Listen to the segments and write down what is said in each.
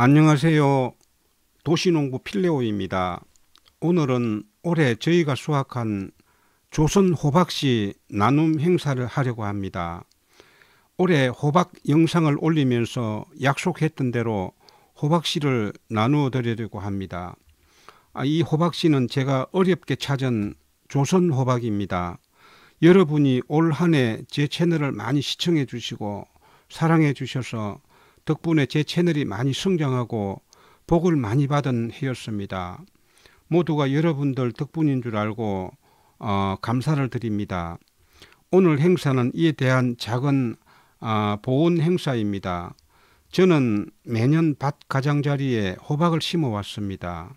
안녕하세요. 도시농부 필레오입니다. 오늘은 올해 저희가 수확한 조선 호박씨 나눔 행사를 하려고 합니다. 올해 호박 영상을 올리면서 약속했던 대로 호박씨를 나누어 드리려고 합니다. 아, 이 호박씨는 제가 어렵게 찾은 조선 호박입니다. 여러분이 올 한해 제 채널을 많이 시청해 주시고 사랑해 주셔서 덕분에 제 채널이 많이 성장하고 복을 많이 받은 해였습니다. 모두가 여러분들 덕분인 줄 알고 어, 감사를 드립니다. 오늘 행사는 이에 대한 작은 어, 보온 행사입니다. 저는 매년 밭 가장자리에 호박을 심어 왔습니다.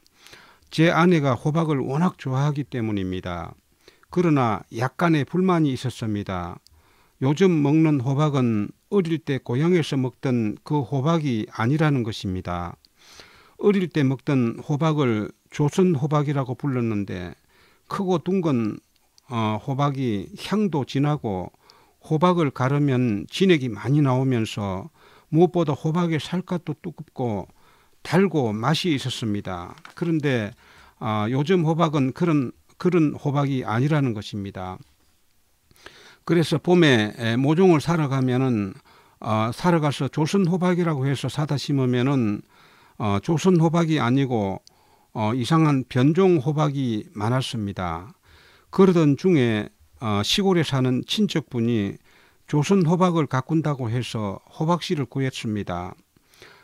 제 아내가 호박을 워낙 좋아하기 때문입니다. 그러나 약간의 불만이 있었습니다. 요즘 먹는 호박은 어릴 때 고향에서 먹던 그 호박이 아니라는 것입니다. 어릴 때 먹던 호박을 조선 호박이라고 불렀는데 크고 둥근 어, 호박이 향도 진하고 호박을 가르면 진액이 많이 나오면서 무엇보다 호박의 살갗도 두껍고 달고 맛이 있었습니다. 그런데 어, 요즘 호박은 그런 그런 호박이 아니라는 것입니다. 그래서 봄에 모종을 사러 가면은 어, 사러 가서 조선 호박이라고 해서 사다 심으면은 어, 조선 호박이 아니고 어, 이상한 변종 호박이 많았습니다. 그러던 중에 어, 시골에 사는 친척분이 조선 호박을 가꾼다고 해서 호박씨를 구했습니다.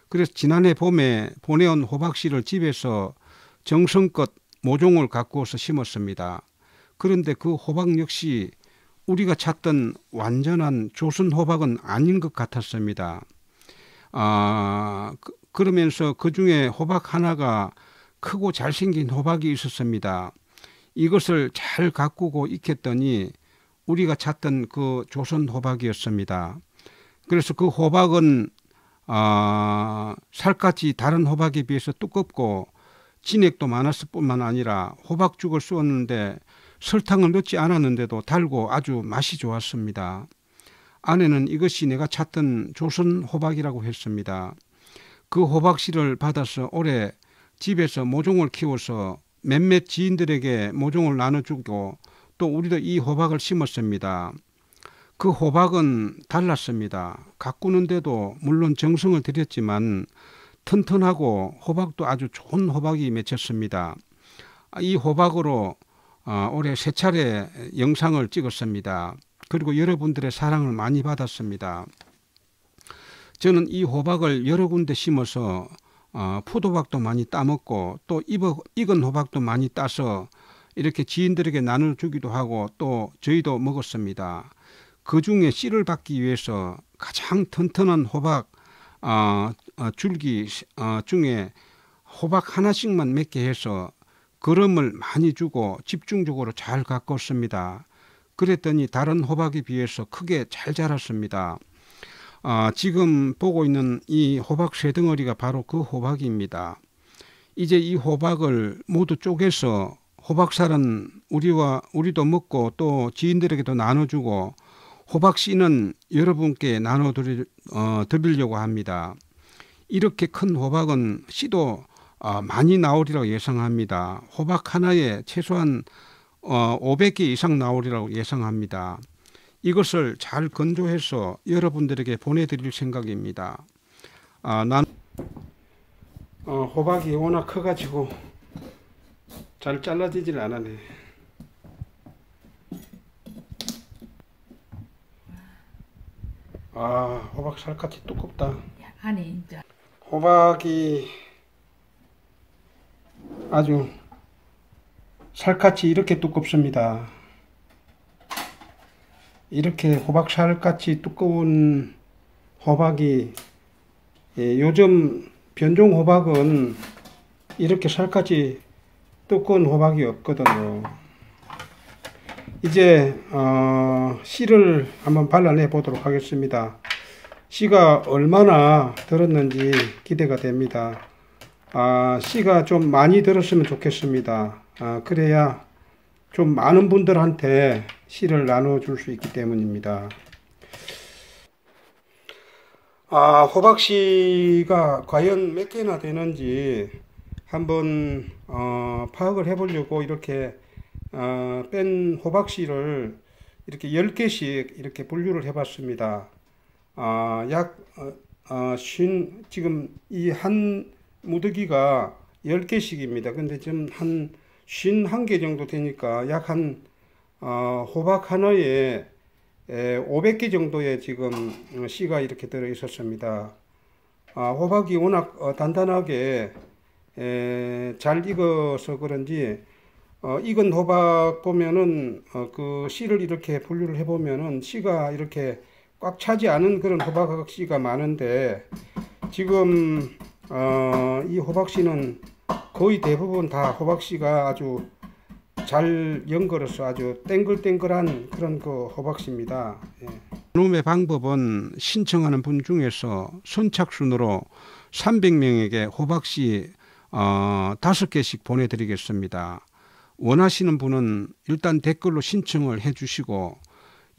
그래서 지난해 봄에 보내온 호박씨를 집에서 정성껏 모종을 가꾸어서 심었습니다. 그런데 그 호박 역시 우리가 찾던 완전한 조선 호박은 아닌 것 같았습니다. 아, 그, 러면서그 중에 호박 하나가 크고 잘생긴 호박이 있었습니다. 이것을 잘 가꾸고 익혔더니 우리가 찾던 그 조선 호박이었습니다. 그래서 그 호박은 아, 살갗이 다른 호박에 비해서 두껍고 진액도 많았을 뿐만 아니라 호박죽을 쏘았는데 설탕을 넣지 않았는데도 달고 아주 맛이 좋았습니다. 아내는 이것이 내가 찾던 조선 호박이라고 했습니다. 그 호박씨를 받아서 올해 집에서 모종을 키워서 몇몇 지인들에게 모종을 나눠주고 또 우리도 이 호박을 심었습니다. 그 호박은 달랐습니다. 가꾸는데도 물론 정성을 들였지만 튼튼하고 호박도 아주 좋은 호박이 맺혔습니다. 이 호박으로 어, 올해 세 차례 영상을 찍었습니다. 그리고 여러분들의 사랑을 많이 받았습니다. 저는 이 호박을 여러 군데 심어서 어, 포도박도 많이 따먹고 또 입어, 익은 호박도 많이 따서 이렇게 지인들에게 나눠주기도 하고 또 저희도 먹었습니다. 그 중에 씨를 받기 위해서 가장 튼튼한 호박 어, 줄기 중에 호박 하나씩만 맺게 해서 걸음을 많이 주고 집중적으로 잘 가꿨습니다. 그랬더니 다른 호박에 비해서 크게 잘 자랐습니다. 아, 지금 보고 있는 이 호박 세 덩어리가 바로 그 호박입니다. 이제 이 호박을 모두 쪼개서 호박살은 우리와 우리도 먹고 또 지인들에게도 나눠주고 호박씨는 여러분께 나눠드리려고 어, 합니다. 이렇게 큰 호박은 씨도 어, 많이 나오리라고 예상합니다. 호박 하나에 최소한 어, 500개 이상 나오리라고 예상합니다. 이것을 잘 건조해서 여러분들에게 보내드릴 생각입니다. 아, 난 어, 호박이 워낙 커가지고 잘 잘라지질 않아네. 아 호박 살같이 두껍다. 아니 이제 호박이 아주 살같이 이렇게 두껍습니다. 이렇게 호박살같이 두꺼운 호박이 예, 요즘 변종 호박은 이렇게 살같이 두꺼운 호박이 없거든요. 이제 어, 씨를 한번 발라내 보도록 하겠습니다. 씨가 얼마나 들었는지 기대가 됩니다. 아, 씨가 좀 많이 들었으면 좋겠습니다. 아, 그래야 좀 많은 분들한테 씨를 나눠줄 수 있기 때문입니다. 아, 호박씨가 과연 몇 개나 되는지 한번 어, 파악을 해보려고 이렇게 어, 뺀 호박씨를 이렇게 10개씩 이렇게 분류를 해봤습니다. 아, 약, 어, 어, 쉰, 지금 이한 무더기가 10개씩입니다. 근데 지금 한 51개 정도 되니까 약한 어, 호박 하나에 에, 500개 정도의 지금 씨가 이렇게 들어 있었습니다. 아, 호박이 워낙 어, 단단하게 에, 잘 익어서 그런지 어, 익은 호박 보면은 어, 그 씨를 이렇게 분류를 해보면은 씨가 이렇게 꽉 차지 않은 그런 호박 씨가 많은데 지금 어, 이 호박씨는 거의 대부분 다 호박씨가 아주 잘연결해서 아주 땡글땡글한 그런 그 호박씨입니다. 예. 놈의 방법은 신청하는 분 중에서 선착순으로 300명에게 호박씨 어, 5개씩 보내드리겠습니다. 원하시는 분은 일단 댓글로 신청을 해주시고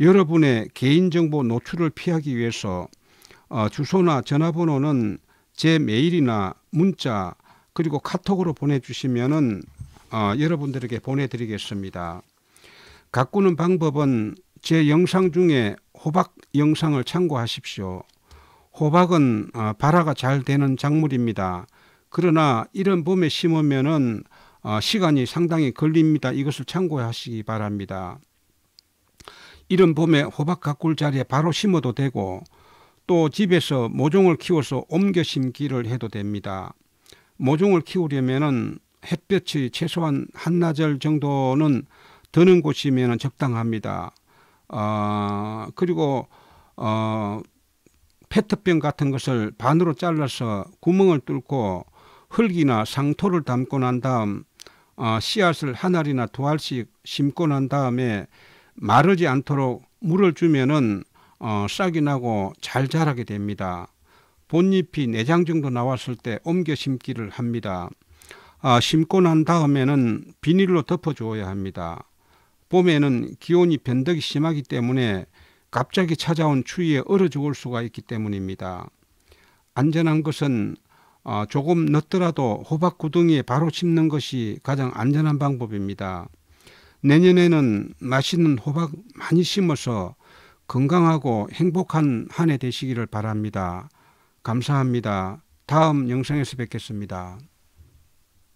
여러분의 개인정보 노출을 피하기 위해서 어, 주소나 전화번호는 제 메일이나 문자 그리고 카톡으로 보내주시면은 어, 여러분들에게 보내드리겠습니다. 가꾸는 방법은 제 영상 중에 호박 영상을 참고하십시오. 호박은 어, 발화가 잘 되는 작물입니다. 그러나 이런 봄에 심으면은 어, 시간이 상당히 걸립니다. 이것을 참고하시기 바랍니다. 이런 봄에 호박 가꿀 자리에 바로 심어도 되고 또 집에서 모종을 키워서 옮겨 심기를 해도 됩니다. 모종을 키우려면 햇볕이 최소한 한나절 정도는 드는 곳이면 적당합니다. 어, 그리고 어, 페트병 같은 것을 반으로 잘라서 구멍을 뚫고 흙이나 상토를 담고 난 다음 어, 씨앗을 한 알이나 두 알씩 심고 난 다음에 마르지 않도록 물을 주면은 어, 싹이 나고 잘 자라게 됩니다. 본잎이 내장 정도 나왔을 때 옮겨 심기를 합니다. 아, 심고 난 다음에는 비닐로 덮어줘야 합니다. 봄에는 기온이 변덕이 심하기 때문에 갑자기 찾아온 추위에 얼어 죽을 수가 있기 때문입니다. 안전한 것은 어, 조금 늦더라도 호박 구덩이에 바로 심는 것이 가장 안전한 방법입니다. 내년에는 맛있는 호박 많이 심어서 건강하고 행복한 한 해 되시기를 바랍니다. 감사합니다. 다음 영상에서 뵙겠습니다.